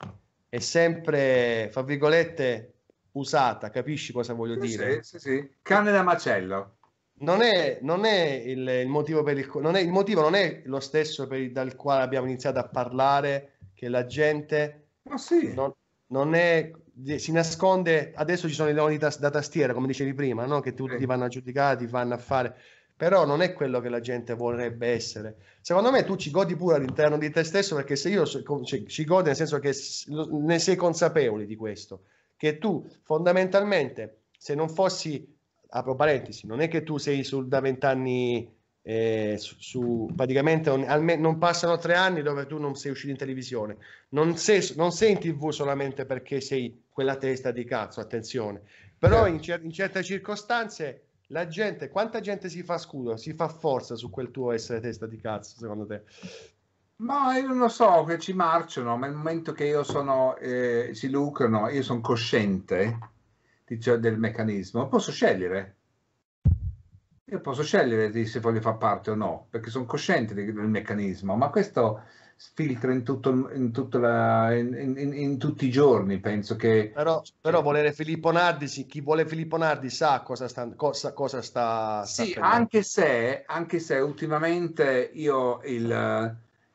è sempre, fra virgolette, usata, capisci cosa voglio sì, dire? Sì, sì, Cane da macello. Non è, non è il, il, motivo per il, non è, il motivo non è lo stesso per il, dal quale abbiamo iniziato a parlare, che la gente... Ma sì. Non, non è si nasconde adesso ci sono i leoni da, da tastiera come dicevi prima no? che tutti vanno a giudicare ti vanno a fare però non è quello che la gente vorrebbe essere secondo me tu ci godi pure all'interno di te stesso perché se io ci godi nel senso che ne sei consapevole di questo che tu fondamentalmente se non fossi apro parentesi non è che tu sei sul da vent'anni eh, su, su, praticamente on, alme- non passano tre anni dove tu non sei uscito in televisione, non sei, non sei, in tv solamente perché sei quella testa di cazzo, attenzione, però certo. in, cer- in, certe circostanze la gente, quanta gente si fa scudo, si fa forza su quel tuo essere testa di cazzo secondo te? Ma io non lo so che ci marciano, ma nel momento che io sono, eh, si lucrano, io sono cosciente diciamo, del meccanismo, posso scegliere io posso scegliere se voglio far parte o no, perché sono cosciente del, del meccanismo, ma questo filtra in, tutto, in, tutto la, in, in, tutti i giorni, penso che... Però, però volere Filippo Nardi, sì, chi vuole Filippo Nardi sa cosa sta... Cosa, cosa sta, sta sì, anche se, anche se, ultimamente io il,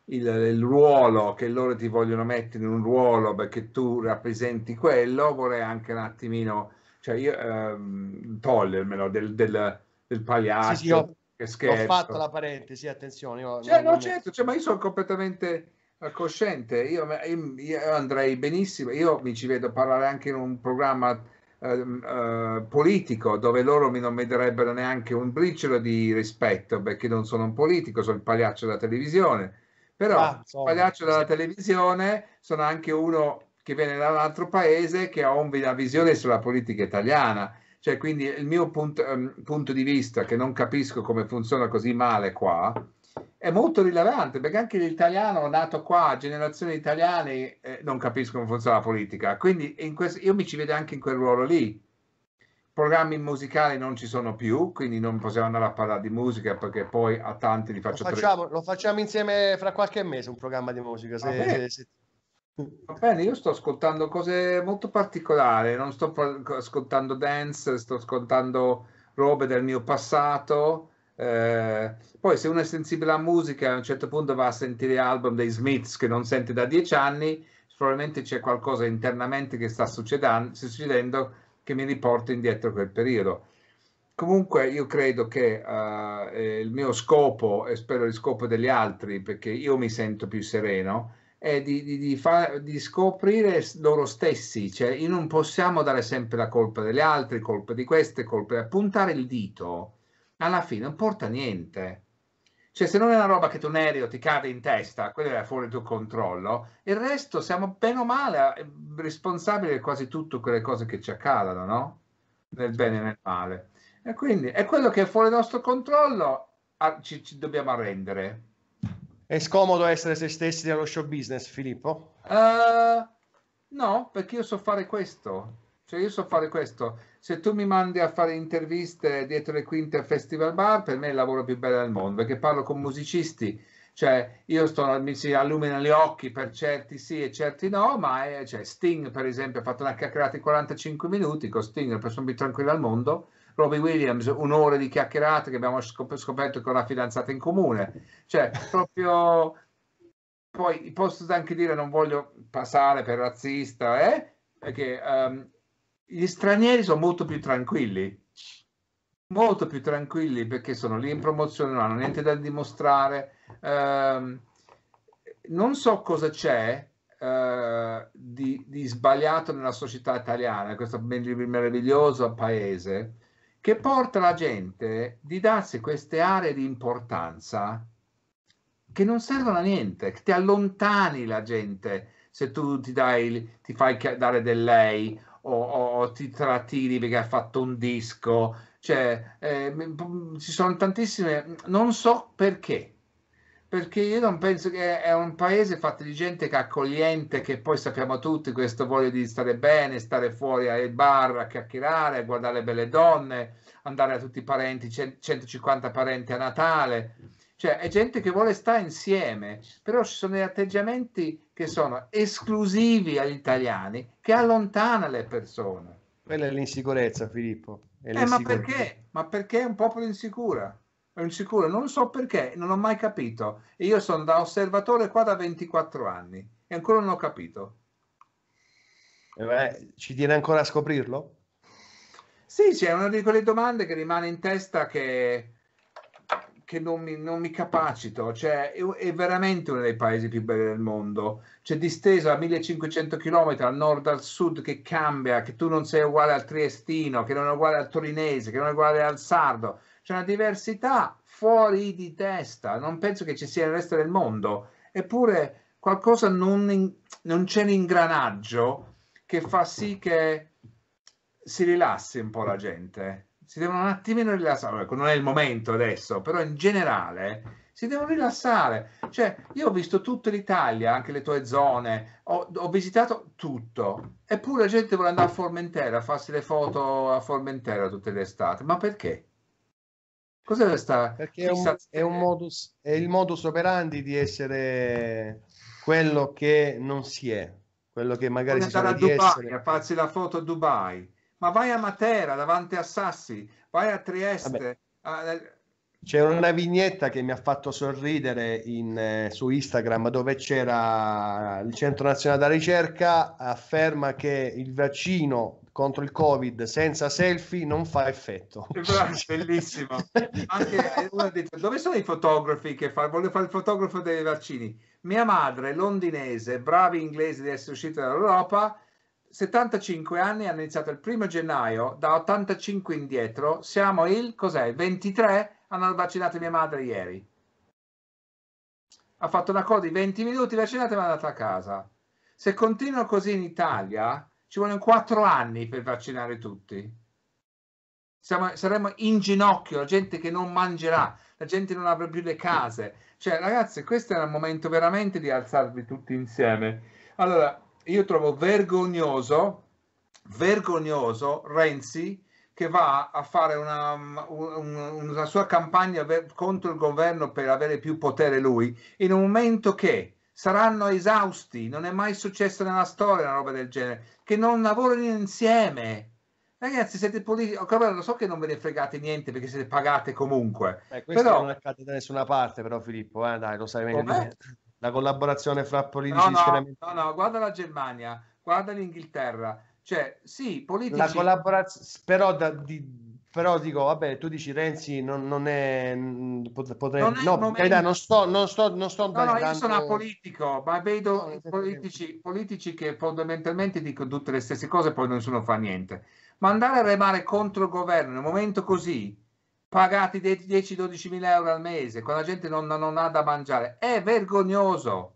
il, il, ruolo che loro ti vogliono mettere in un ruolo perché tu rappresenti quello, vorrei anche un attimino, cioè io ehm, togliermelo del, del del pagliaccio. Sì, sì, ho, che scherzo. Ho fatto la parentesi, attenzione. Io, cioè, no, certo, cioè, ma io sono completamente cosciente, io, io, io, andrei benissimo, io mi ci vedo parlare anche in un programma eh, eh, politico dove loro mi non metterebbero neanche un briciolo di rispetto perché non sono un politico, sono il pagliaccio della televisione. Però ah, il pagliaccio della televisione sono anche uno che viene da un altro paese che ha una visione sulla politica italiana cioè, quindi il mio punto, um, ehm, punto di vista, che non capisco come funziona così male qua, è molto rilevante perché anche l'italiano nato qua, generazione di italiani, eh, non capiscono come funziona la politica. Quindi questo, io mi ci vedo anche in quel ruolo lì. Programmi musicali non ci sono più, quindi non possiamo andare a parlare di musica perché poi a tanti li faccio lo facciamo, tre. Lo facciamo insieme fra qualche mese un programma di musica. Ah, se, se, se, Mm. Va bene, io sto ascoltando cose molto particolari, non sto ascoltando dance, sto ascoltando robe del mio passato. Eh, poi se uno è sensibile alla musica, a un certo punto va a sentire album dei Smiths che non sente da dieci anni, probabilmente c'è qualcosa internamente che sta succedendo, che mi riporta indietro quel periodo. Comunque io credo che uh, il mio scopo, e spero il scopo degli altri, perché io mi sento più sereno, è di, di, di, fa, di scoprire loro stessi, cioè non possiamo dare sempre la colpa delle altre, colpa di queste, colpa di puntare il dito alla fine non porta niente. Cioè, se non è una roba che tu neri o ti cade in testa, quello è fuori tuo controllo, il resto siamo bene o male eh, responsabili di quasi tutte quelle cose che ci accadono, no? Nel bene e nel male. E quindi è quello che è fuori nostro controllo, ci, ci dobbiamo arrendere. È scomodo essere se stessi nello show business, Filippo? Uh, no, perché io so fare questo. Cioè io so fare questo. Se tu mi mandi a fare interviste dietro le quinte al Festival Bar, per me è il lavoro più bello del mondo, perché parlo con musicisti. Cioè, io sto, mi si illuminano gli occhi per certi sì e certi no, ma è, cioè, Sting, per esempio, ha fatto una chiacchierata di 45 minuti con Sting, la persona più tranquilla al mondo Robbie Williams, un'ora di chiacchierate che abbiamo scoperto con la fidanzata in comune. Cioè, proprio... Poi posso anche dire, non voglio passare per razzista, eh? perché um, gli stranieri sono molto più tranquilli, molto più tranquilli perché sono lì in promozione, non hanno niente da dimostrare. Um, non so cosa c'è, Uh, di, di, sbagliato nella società italiana, questo meraviglioso paese, che porta la gente di darsi queste aree di importanza che non servono a niente, che ti allontani la gente se tu ti, dai, ti fai dare del lei o, o, o ti trattini perché hai fatto un disco, cioè eh, ci sono tantissime, non so perché, perché io non penso che è un paese fatto di gente che è accogliente, che poi sappiamo tutti questo voglio di stare bene, stare fuori ai bar a chiacchierare, a guardare belle donne, andare a tutti i parenti, 150 parenti a Natale. Cioè, è gente che vuole stare insieme, però ci sono degli atteggiamenti che sono esclusivi agli italiani, che allontana le persone. Quella è l'insicurezza, Filippo. È eh, ma perché? Ma perché è un popolo insicuro? è sicuro, non so perché, non ho mai capito. E io sono da osservatore qua da 24 anni e ancora non ho capito. Eh beh, ci tiene ancora a scoprirlo? Sì, c'è sì, una di quelle domande che rimane in testa che, che non, mi, non mi capacito. Cioè, è, veramente uno dei paesi più belli del mondo. C'è disteso a 1500 km dal nord al sud che cambia, che tu non sei uguale al triestino, che non è uguale al torinese, che non è uguale al sardo c'è una diversità fuori di testa, non penso che ci sia il resto del mondo, eppure qualcosa non, in, non c'è l'ingranaggio che fa sì che si rilassi un po' la gente, si devono un attimino rilassare, ecco, non è il momento adesso, però in generale si devono rilassare. Cioè, io ho visto tutta l'Italia, anche le tue zone, ho, ho, visitato tutto, eppure la gente vuole andare a Formentera, a farsi le foto a Formentera tutte le estate, ma perché? Cos'è questa? Perché è, un, è, un modus, è il modus operandi di essere quello che non si è, quello che magari Puoi si andare a Dubai essere... a farsi la foto a Dubai, ma vai a Matera davanti a Sassi, vai a Trieste. C'è una vignetta che mi ha fatto sorridere in, eh, su Instagram dove c'era il Centro Nazionale della Ricerca afferma che il vaccino contro il covid senza selfie non fa effetto [laughs] bellissimo Anche, detto, eh, dove sono i fotografi che fa, voglio fare il fotografo dei vaccini mia madre londinese bravi inglesi di essere uscita dall'Europa 75 anni hanno iniziato il primo gennaio da 85 indietro siamo il cos'è 23 hanno vaccinato mia madre ieri ha fatto una cosa di 20 minuti vaccinata e è andata a casa se continuano così in Italia ci vogliono quattro anni per vaccinare tutti. Siamo, saremo in ginocchio, la gente che non mangerà, la gente non avrà più le case. Cioè, ragazzi, questo era il momento veramente di alzarvi tutti insieme. Allora, io trovo vergognoso, vergognoso Renzi che va a fare una, una, una sua campagna contro il governo per avere più potere lui, in un momento che saranno esausti, non è mai successo nella storia una roba del genere, che non lavorino insieme. Ragazzi, siete politici, lo so che non ve ne fregate niente perché siete pagate comunque. Beh, questo però... non accade da nessuna parte, però Filippo, eh? dai, lo sai meglio La collaborazione fra politici no, no, no, no, guarda la Germania, guarda l'Inghilterra. Cioè, sì, politici... La collaborazione, però da, di, però dico, vabbè, tu dici Renzi non, non è... Mm, potrei, non è no, carità, non sto... Non sto, non sto no, no, io sono apolitico, ma vedo no, politici, politici, che fondamentalmente dicono tutte le stesse cose e poi nessuno fa niente. Ma andare a remare contro il governo in un momento così, pagati 10-12 mila euro al mese, quando la gente non, non ha da mangiare, è vergognoso.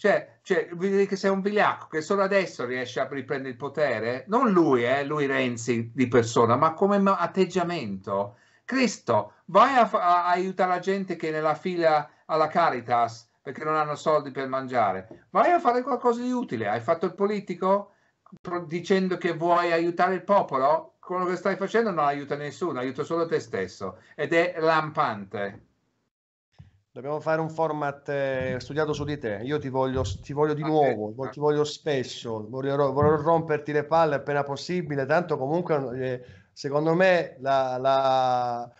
Cioè, cioè, vuol dire che sei un vigliacco che solo adesso riesce a riprendere il potere? Non lui, eh, lui Renzi di persona, ma come atteggiamento. Cristo, vai a, a, aiutare la gente che è nella fila alla Caritas perché non hanno soldi per mangiare. Vai a fare qualcosa di utile. Hai fatto il politico dicendo che vuoi aiutare il popolo? Quello che stai facendo non aiuta nessuno, aiuta solo te stesso ed è lampante. Dobbiamo fare un format eh, studiato su di te. Io ti voglio, ti voglio di ah, nuovo, eh. ti voglio spesso, voglio, voglio, mm. romperti le palle appena possibile. Tanto comunque, eh, secondo me, la, la,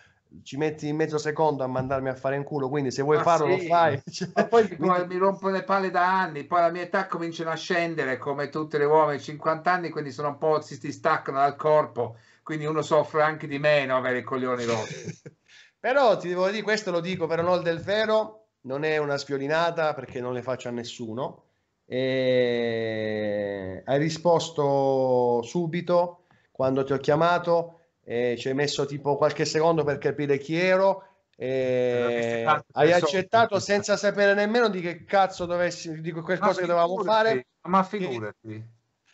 ci metti in mezzo secondo a mandarmi a fare in culo. Quindi se vuoi ah, [laughs] Ma farlo, sì. lo fai. Cioè, poi mi... [laughs] mi rompo le palle da anni, poi la mia età cominciano a scendere come tutte le uomini, 50 anni, quindi sono un po' si staccano dal corpo, quindi uno soffre anche di meno avere i coglioni rotti. [laughs] Però ti devo dire, questo lo dico per onore del vero, non è una sfiorinata perché non le faccio a nessuno. E... Hai risposto subito quando ti ho chiamato, ci hai messo tipo qualche secondo per capire chi ero. E hai accettato senza sapere nemmeno di che cazzo dovessi di quel cosa che dovevamo fare. Ma figurati,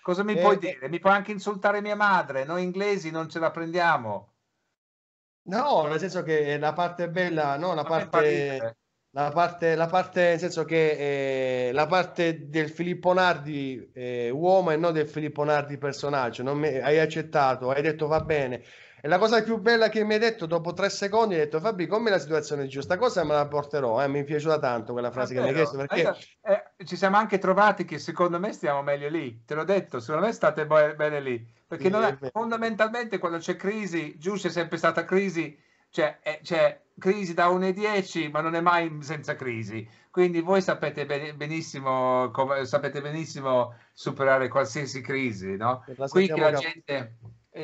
cosa mi e... puoi dire? Mi puoi anche insultare mia madre. Noi inglesi non ce la prendiamo. No, nel senso che la parte bella, no, la, parte, la parte, la parte, nel senso che eh, la parte del Filippo Nardi eh, uomo e non del Filippo Nardi personaggio. Me, hai accettato, hai detto va bene. E la cosa più bella che mi hai detto dopo tre secondi, hai detto Fabri, com'è la situazione giusta? Cosa me la porterò? Eh? Mi è piaciuta tanto quella frase Davvero? che mi hai chiesto. Perché... Allora, eh, ci siamo anche trovati che secondo me stiamo meglio lì. Te l'ho detto, secondo me state bene lì. Perché sì, è, fondamentalmente quando c'è crisi, giusto è sempre stata crisi, cioè eh, è, cioè, c'è crisi da 1 e 10, ma non è mai senza crisi. Quindi voi sapete benissimo, sapete benissimo superare qualsiasi crisi, no? Qui che la gente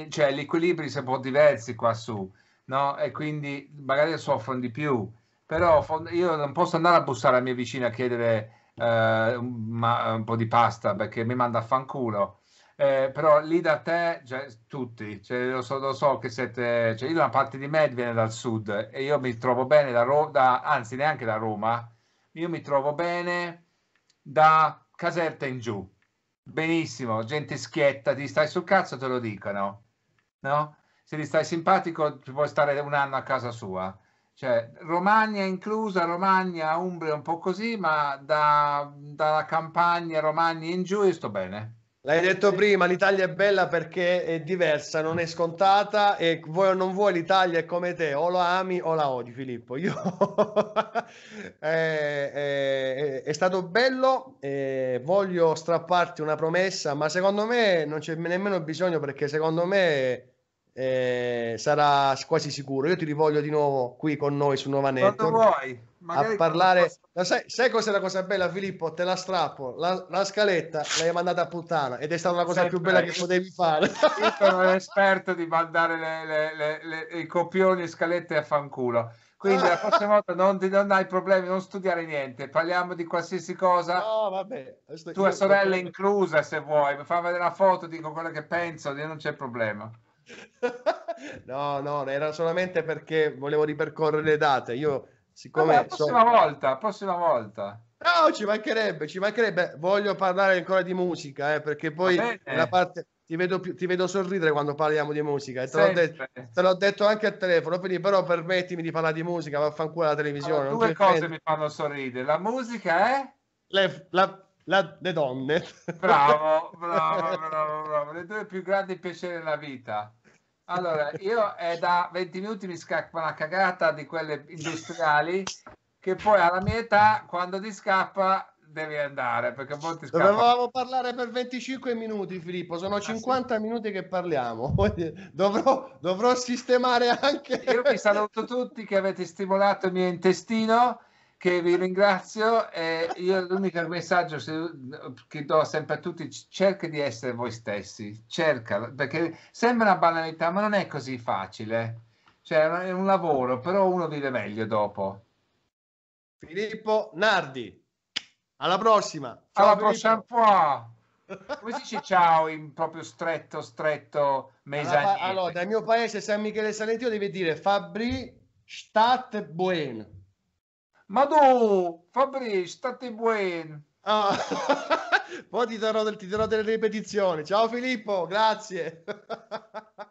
cioè gli equilibri sono un po' diversi qua su, no? E quindi magari soffrono di più, però io non posso andare a bussare la mia vicina a chiedere eh, un, po' di pasta perché mi manda a fanculo. Eh, però lì da te, cioè, tutti, cioè, lo, so, lo, so, che siete, cioè, io una parte di me viene dal sud e io mi trovo bene da Roma, anzi neanche da Roma, io mi trovo bene da Caserta in giù, Benissimo, gente schietta, ti stai sul cazzo te lo dicono, no? Se gli stai simpatico ti puoi stare un anno a casa sua. Cioè, Romagna inclusa, Romagna, Umbria un po' così, ma da, dalla campagna, Romagna in giù io sto bene. L'hai eh, detto prima, l'Italia è bella perché è diversa, non è scontata e vuoi o non vuoi l'Italia è come te, o la ami o la odi Filippo. Io... è, [laughs] è, eh, eh, è, stato bello, eh, voglio strapparti una promessa, ma secondo me non c'è nemmeno bisogno perché secondo me eh, sarà quasi sicuro. Io ti rivolgo di nuovo qui con noi su Nova Network. Quando vuoi a parlare. Sai, sai cos'è la cosa bella, Filippo? Te la strappo, la, la scaletta l'hai mandata a puttana ed è stata la cosa Sempre. più bella eh, che potevi fare. Io sono [laughs] l'esperto di mandare le, le, le, i copioni e scalette a fanculo. Quindi la prossima [laughs] volta non, non, hai problemi, non studiare niente, parliamo di qualsiasi cosa. No, vabbè. Tua sorella sto... inclusa, se vuoi, mi fa vedere la foto, dico quello che penso, non c'è problema. [laughs] no, no, era solamente perché volevo ripercorrere le date. Io siccome... Vabbè, prossima so... volta, prossima volta. No, ci mancherebbe, ci mancherebbe. Voglio parlare ancora di musica, eh, perché poi la parte... Ti vedo, ti vedo, sorridere quando parliamo di musica. Te l'ho, detto, te l'ho, detto, anche al telefono, quindi però permettimi di parlare di musica, vaffanculo alla televisione. Allora, due cose mi fanno sorridere. La musica è? Le, la, la, le donne. Bravo, [laughs] bravo, bravo, bravo. Le due più grandi piaceri della vita. Allora, io è da 20 minuti mi scappa una cagata di quelle industriali che poi alla mia età, quando ti scappa, devi andare perché molti scappa... Dovevamo parlare per 25 minuti, Filippo. Sono ah, 50 sì. minuti che parliamo. [laughs] Dovrò, dovrò sistemare anche. Io vi saluto tutti che avete stimolato il mio intestino che vi ringrazio e io l'unico messaggio che do sempre a tutti cerchi di essere voi stessi cerca perché sembra una banalità ma non è così facile cioè è un lavoro però uno vive meglio dopo Filippo Nardi alla prossima ciao, alla prossima [laughs] come si dice ciao in proprio stretto stretto mesanino allora dal mio paese San Michele Salentino devi dire Fabri Stat bueno. Ma tu, Fabri, state buono. Ah, [laughs] poi ti darò, ti darò delle ripetizioni. Ciao Filippo, grazie. [laughs]